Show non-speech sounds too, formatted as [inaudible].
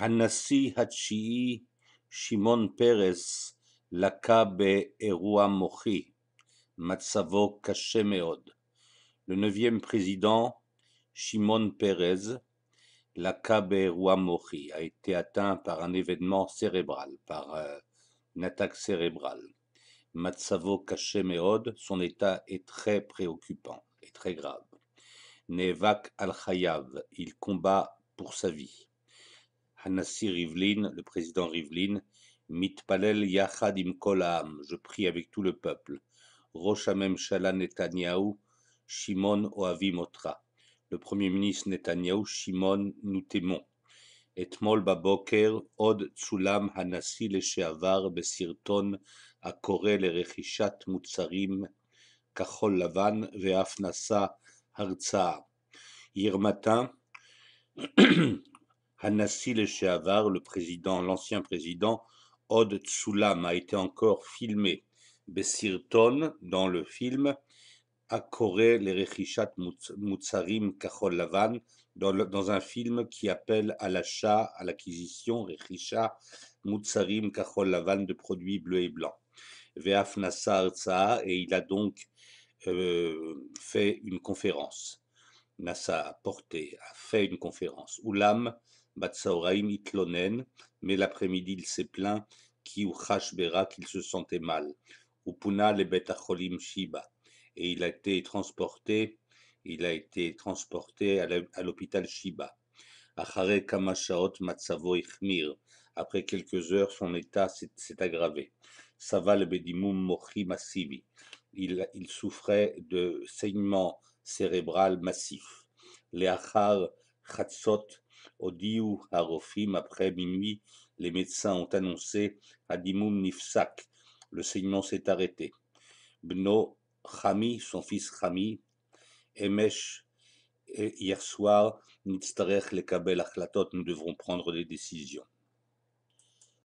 הנשיא hachi Shimon Perez לקה באירוע מוחי, Mori, קשה Le neuvième président, Shimon Peres, l'Akabe Erua Mori a été atteint par un événement cérébral, par une attaque cérébrale. Matsavo méode son état est très préoccupant et très grave. Nevak al-Khayav, il combat pour sa vie. Hanassi Rivlin, le président Rivlin, Mitpalel Yachad im je prie avec tout le peuple. Rosh Shala Netanyahu, Shimon Oavi Motra, Le premier ministre Netanyahu, Shimon, nous t'aimons. Etmol Baboker, Od Tsulam Hanassi Lesheavar Besirton, Akore rechishat Mutsarim, Kachol Lavan, Veafnasa harza. Hier matin, [clears throat] Hanassi Leshéavar, le président, l'ancien président, Od Tsulam, a été encore filmé. Besirton, dans le film, les Rechishat Mutsarim Kachol Lavan, dans, un film qui appelle à l'achat, à l'acquisition, Rechisha Mutsarim Kachol Lavan de produits bleus et blancs. Veaf Nassar et il a donc euh, fait une conférence. Nassar a porté, a fait une conférence. Oulam Batsaoraim Itlonen, mais l'après-midi il s'est plaint, qui ou bera qu'il se sentait mal. Upuna le Betacholim Shiba. Et il a été transporté, il a été transporté à l'hôpital Shiba. Achare Kamashaot Matsavo Après quelques heures, son état s'est aggravé. Saval Bedimum Mochi Massivi. Il, souffrait de saignement cérébral massif. Le achar Khatsot Odiou Harofim, après minuit, les médecins ont annoncé Adimum Nifsak, le saignement s'est arrêté. Bno Khami, son fils Chami, Emesh, hier soir, Nitzterech les Kabel, Achlatot, nous devrons prendre des décisions.